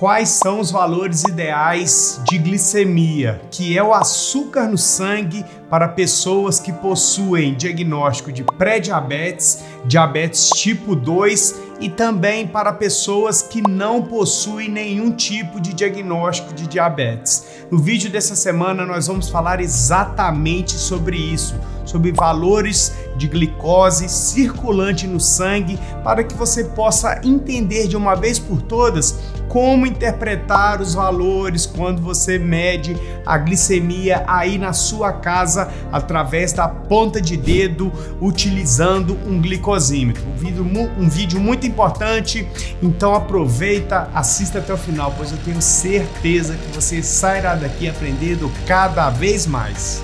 quais são os valores ideais de glicemia, que é o açúcar no sangue para pessoas que possuem diagnóstico de pré-diabetes, diabetes tipo 2 e também para pessoas que não possuem nenhum tipo de diagnóstico de diabetes. No vídeo dessa semana nós vamos falar exatamente sobre isso sobre valores de glicose circulante no sangue, para que você possa entender de uma vez por todas como interpretar os valores quando você mede a glicemia aí na sua casa através da ponta de dedo utilizando um glicosímetro. Um vídeo, um vídeo muito importante, então aproveita, assista até o final, pois eu tenho certeza que você sairá daqui aprendendo cada vez mais.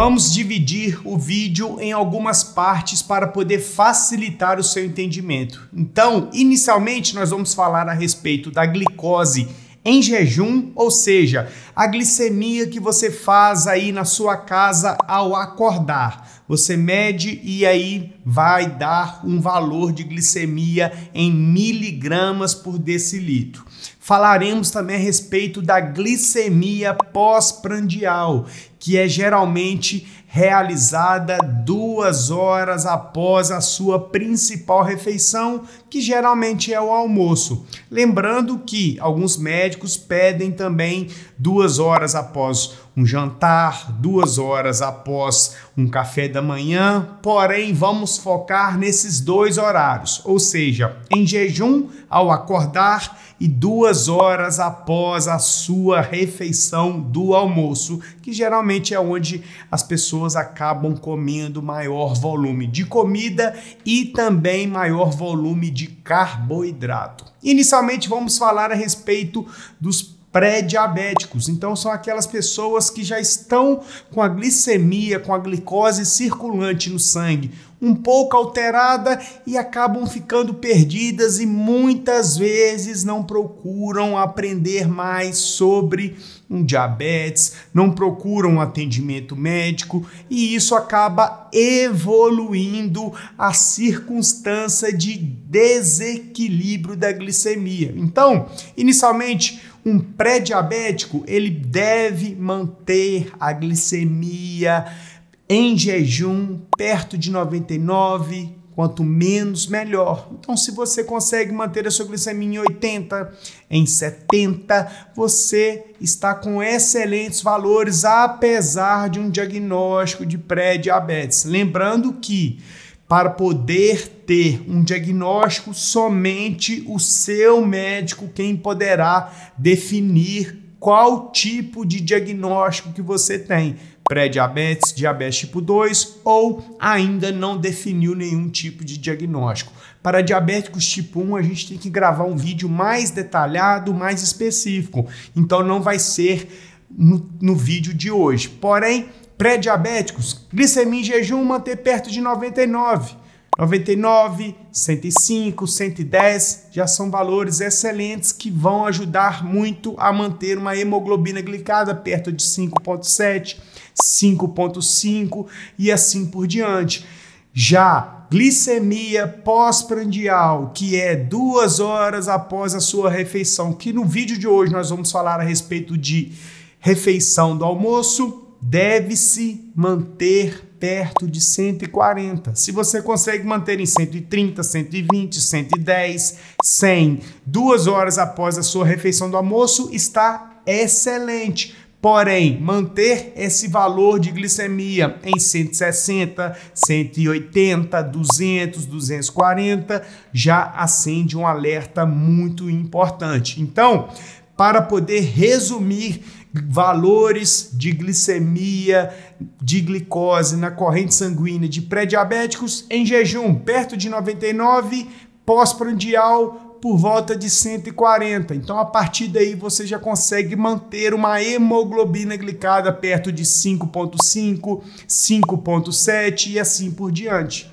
Vamos dividir o vídeo em algumas partes para poder facilitar o seu entendimento. Então, inicialmente nós vamos falar a respeito da glicose em jejum, ou seja, a glicemia que você faz aí na sua casa ao acordar. Você mede e aí vai dar um valor de glicemia em miligramas por decilitro. Falaremos também a respeito da glicemia pós-prandial, que é geralmente realizada duas horas após a sua principal refeição, que geralmente é o almoço. Lembrando que alguns médicos pedem também duas horas após um jantar duas horas após um café da manhã, porém vamos focar nesses dois horários, ou seja, em jejum ao acordar e duas horas após a sua refeição do almoço, que geralmente é onde as pessoas acabam comendo maior volume de comida e também maior volume de carboidrato. Inicialmente vamos falar a respeito dos pré-diabéticos. Então são aquelas pessoas que já estão com a glicemia, com a glicose circulante no sangue um pouco alterada e acabam ficando perdidas e muitas vezes não procuram aprender mais sobre um diabetes, não procuram um atendimento médico e isso acaba evoluindo a circunstância de desequilíbrio da glicemia. Então, inicialmente um pré-diabético, ele deve manter a glicemia em jejum perto de 99, quanto menos melhor. Então se você consegue manter a sua glicemia em 80, em 70, você está com excelentes valores apesar de um diagnóstico de pré-diabetes. Lembrando que para poder ter um diagnóstico, somente o seu médico quem poderá definir qual tipo de diagnóstico que você tem, pré-diabetes, diabetes tipo 2 ou ainda não definiu nenhum tipo de diagnóstico. Para diabéticos tipo 1, a gente tem que gravar um vídeo mais detalhado, mais específico. Então não vai ser no, no vídeo de hoje. Porém, pré-diabéticos, glicemia em jejum manter perto de 99 99, 105, 110 já são valores excelentes que vão ajudar muito a manter uma hemoglobina glicada perto de 5,7, 5,5 e assim por diante. Já glicemia pós-prandial, que é duas horas após a sua refeição, que no vídeo de hoje nós vamos falar a respeito de refeição do almoço, deve-se manter perto de 140. Se você consegue manter em 130, 120, 110, 100, duas horas após a sua refeição do almoço, está excelente. Porém, manter esse valor de glicemia em 160, 180, 200, 240 já acende um alerta muito importante. Então, para poder resumir valores de glicemia, de glicose na corrente sanguínea de pré-diabéticos em jejum, perto de 99, pós-prandial por volta de 140. Então, a partir daí, você já consegue manter uma hemoglobina glicada perto de 5,5, 5,7 e assim por diante,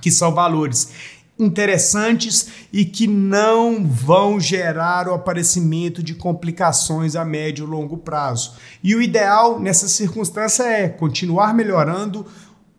que são valores interessantes e que não vão gerar o aparecimento de complicações a médio e longo prazo. E o ideal nessa circunstância é continuar melhorando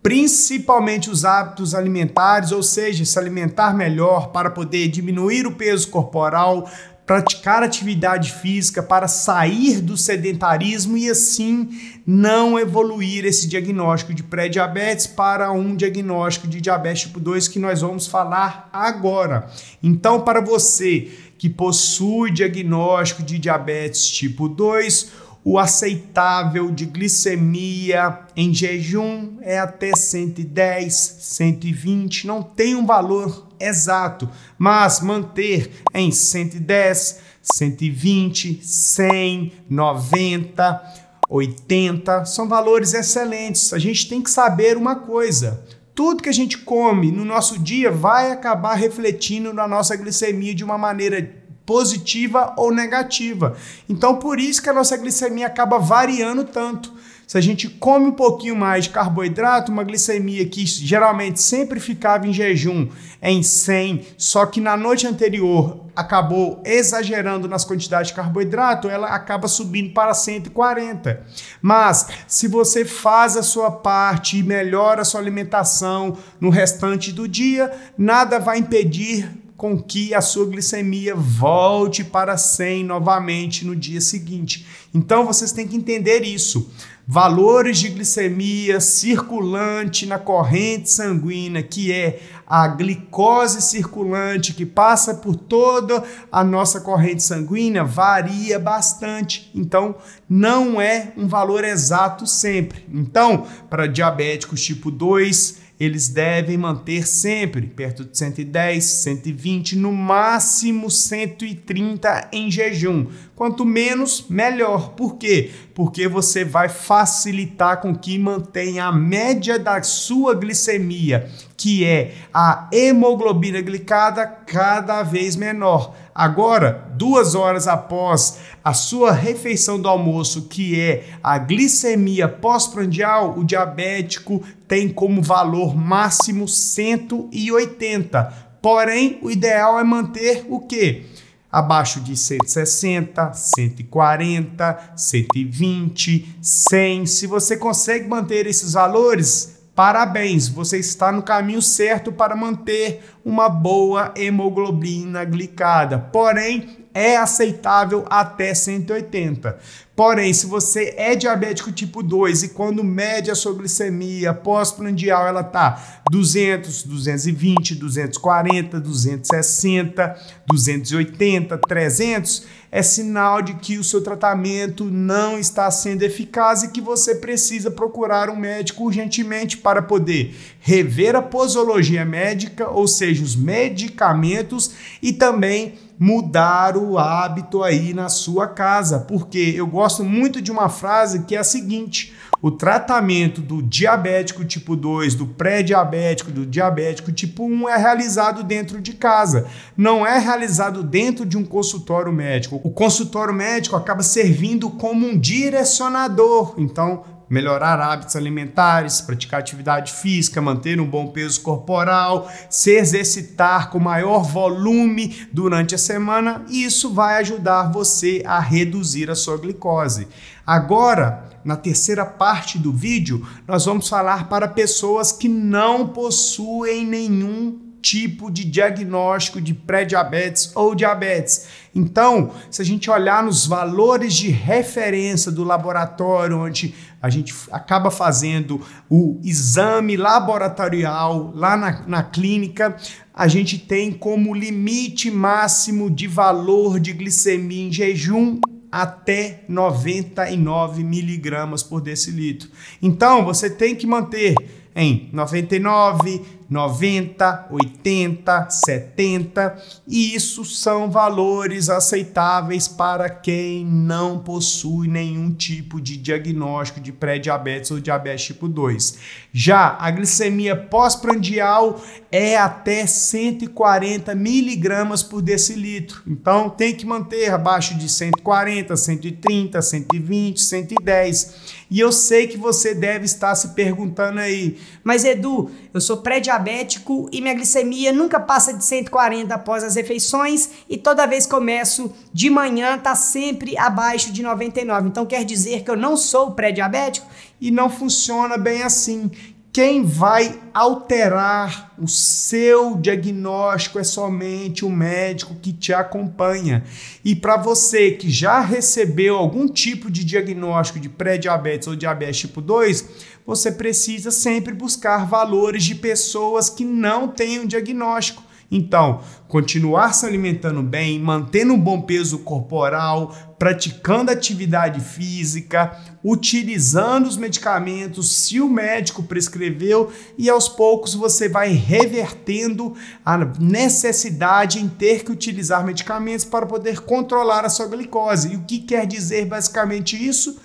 principalmente os hábitos alimentares, ou seja, se alimentar melhor para poder diminuir o peso corporal, praticar atividade física para sair do sedentarismo e assim não evoluir esse diagnóstico de pré-diabetes para um diagnóstico de diabetes tipo 2 que nós vamos falar agora. Então, para você que possui diagnóstico de diabetes tipo 2, o aceitável de glicemia em jejum é até 110, 120, não tem um valor exato, mas manter em 110, 120, 100, 90, 80 são valores excelentes. A gente tem que saber uma coisa: tudo que a gente come no nosso dia vai acabar refletindo na nossa glicemia de uma maneira positiva ou negativa. Então, por isso que a nossa glicemia acaba variando tanto. Se a gente come um pouquinho mais de carboidrato, uma glicemia que geralmente sempre ficava em jejum em 100, só que na noite anterior acabou exagerando nas quantidades de carboidrato, ela acaba subindo para 140. Mas se você faz a sua parte e melhora a sua alimentação no restante do dia, nada vai impedir com que a sua glicemia volte para 100 novamente no dia seguinte. Então vocês têm que entender isso valores de glicemia circulante na corrente sanguínea, que é a glicose circulante que passa por toda a nossa corrente sanguínea, varia bastante. Então, não é um valor exato sempre. Então, para diabéticos tipo 2, eles devem manter sempre perto de 110, 120, no máximo 130 em jejum. Quanto menos, melhor. Por quê? Porque você vai facilitar com que mantenha a média da sua glicemia, que é a hemoglobina glicada, cada vez menor Agora, duas horas após a sua refeição do almoço, que é a glicemia pós-prandial, o diabético tem como valor máximo 180. Porém, o ideal é manter o quê? abaixo de 160, 140, 120, 100. Se você consegue manter esses valores, Parabéns, você está no caminho certo para manter uma boa hemoglobina glicada. Porém, é aceitável até 180. Porém, se você é diabético tipo 2 e quando mede a sua glicemia pós-prandial ela tá 200, 220, 240, 260, 280, 300, é sinal de que o seu tratamento não está sendo eficaz e que você precisa procurar um médico urgentemente para poder rever a posologia médica, ou seja, os medicamentos e também mudar o hábito aí na sua casa, porque eu gosto muito de uma frase que é a seguinte: o tratamento do diabético tipo 2, do pré-diabético, do diabético tipo 1 é realizado dentro de casa, não é realizado dentro de um consultório médico. O consultório médico acaba servindo como um direcionador. Então, melhorar hábitos alimentares, praticar atividade física, manter um bom peso corporal, se exercitar com maior volume durante a semana, isso vai ajudar você a reduzir a sua glicose. Agora, na terceira parte do vídeo, nós vamos falar para pessoas que não possuem nenhum tipo de diagnóstico de pré-diabetes ou diabetes. Então, se a gente olhar nos valores de referência do laboratório, onde a gente acaba fazendo o exame laboratorial lá na, na clínica, a gente tem como limite máximo de valor de glicemia em jejum até 99 miligramas por decilitro. Então, você tem que manter em 99, 90, 80, 70, e isso são valores aceitáveis para quem não possui nenhum tipo de diagnóstico de pré-diabetes ou diabetes tipo 2. Já a glicemia pós-prandial é até 140 miligramas por decilitro, então tem que manter abaixo de 140, 130, 120, 110. E eu sei que você deve estar se perguntando aí, mas Edu, eu sou pré-diabético e minha glicemia nunca passa de 140 após as refeições e toda vez que começo de manhã tá sempre abaixo de 99. Então quer dizer que eu não sou pré-diabético? E não funciona bem assim. Quem vai alterar o seu diagnóstico é somente o médico que te acompanha. E para você que já recebeu algum tipo de diagnóstico de pré-diabetes ou diabetes tipo 2, você precisa sempre buscar valores de pessoas que não têm um diagnóstico então, continuar se alimentando bem, mantendo um bom peso corporal, praticando atividade física, utilizando os medicamentos se o médico prescreveu e aos poucos você vai revertendo a necessidade em ter que utilizar medicamentos para poder controlar a sua glicose. E o que quer dizer basicamente isso?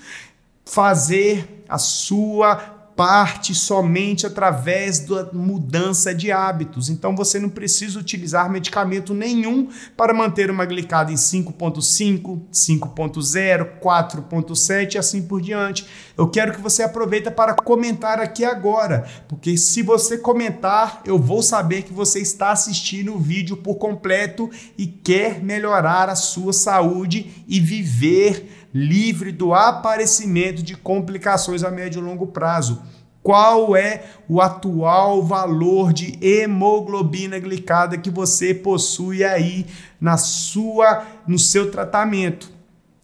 Fazer a sua parte somente através da mudança de hábitos. Então você não precisa utilizar medicamento nenhum para manter uma glicada em 5.5, 5.0, 4.7 e assim por diante. Eu quero que você aproveita para comentar aqui agora, porque se você comentar, eu vou saber que você está assistindo o vídeo por completo e quer melhorar a sua saúde e viver livre do aparecimento de complicações a médio e longo prazo. Qual é o atual valor de hemoglobina glicada que você possui aí na sua no seu tratamento?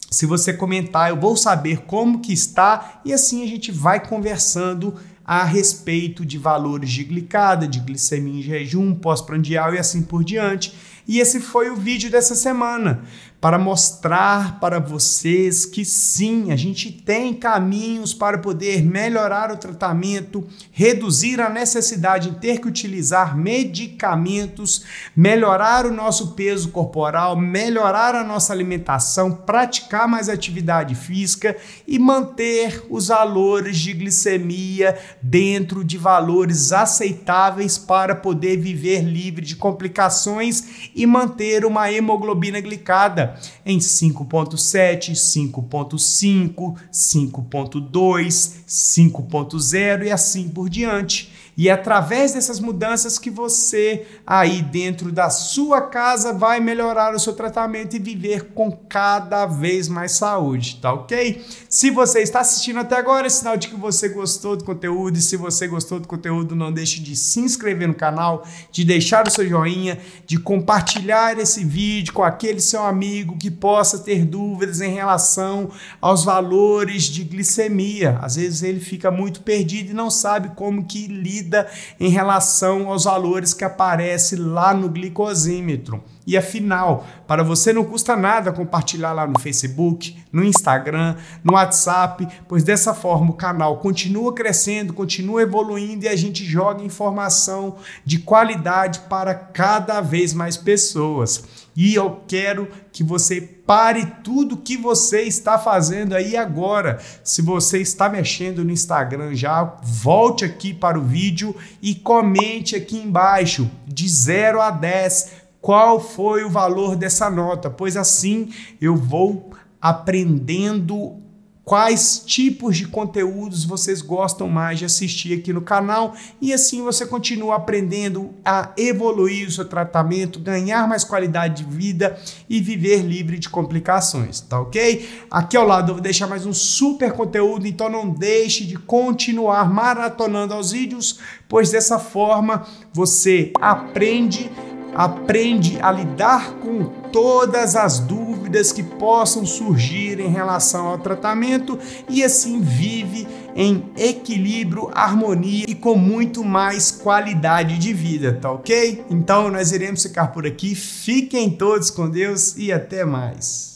Se você comentar, eu vou saber como que está e assim a gente vai conversando a respeito de valores de glicada, de glicemia em jejum, pós-prandial e assim por diante. E esse foi o vídeo dessa semana para mostrar para vocês que sim, a gente tem caminhos para poder melhorar o tratamento, reduzir a necessidade de ter que utilizar medicamentos, melhorar o nosso peso corporal, melhorar a nossa alimentação, praticar mais atividade física e manter os valores de glicemia dentro de valores aceitáveis para poder viver livre de complicações e manter uma hemoglobina glicada em 5.7, 5.5, 5.2, 5.0 e assim por diante. E é através dessas mudanças que você, aí dentro da sua casa, vai melhorar o seu tratamento e viver com cada vez mais saúde, tá ok? Se você está assistindo até agora, é sinal de que você gostou do conteúdo. E se você gostou do conteúdo, não deixe de se inscrever no canal, de deixar o seu joinha, de compartilhar esse vídeo com aquele seu amigo que possa ter dúvidas em relação aos valores de glicemia. Às vezes ele fica muito perdido e não sabe como que lida medida em relação aos valores que aparece lá no glicosímetro. E afinal, é para você não custa nada compartilhar lá no Facebook, no Instagram, no WhatsApp, pois dessa forma o canal continua crescendo, continua evoluindo e a gente joga informação de qualidade para cada vez mais pessoas. E eu quero que você pare tudo que você está fazendo aí agora. Se você está mexendo no Instagram já, volte aqui para o vídeo e comente aqui embaixo, de 0 a 10, qual foi o valor dessa nota, pois assim eu vou aprendendo quais tipos de conteúdos vocês gostam mais de assistir aqui no canal e assim você continua aprendendo a evoluir o seu tratamento, ganhar mais qualidade de vida e viver livre de complicações, tá ok? Aqui ao lado eu vou deixar mais um super conteúdo, então não deixe de continuar maratonando aos vídeos, pois dessa forma você aprende aprende a lidar com todas as dúvidas que possam surgir em relação ao tratamento e assim vive em equilíbrio, harmonia e com muito mais qualidade de vida, tá ok? Então nós iremos ficar por aqui. Fiquem todos com Deus e até mais.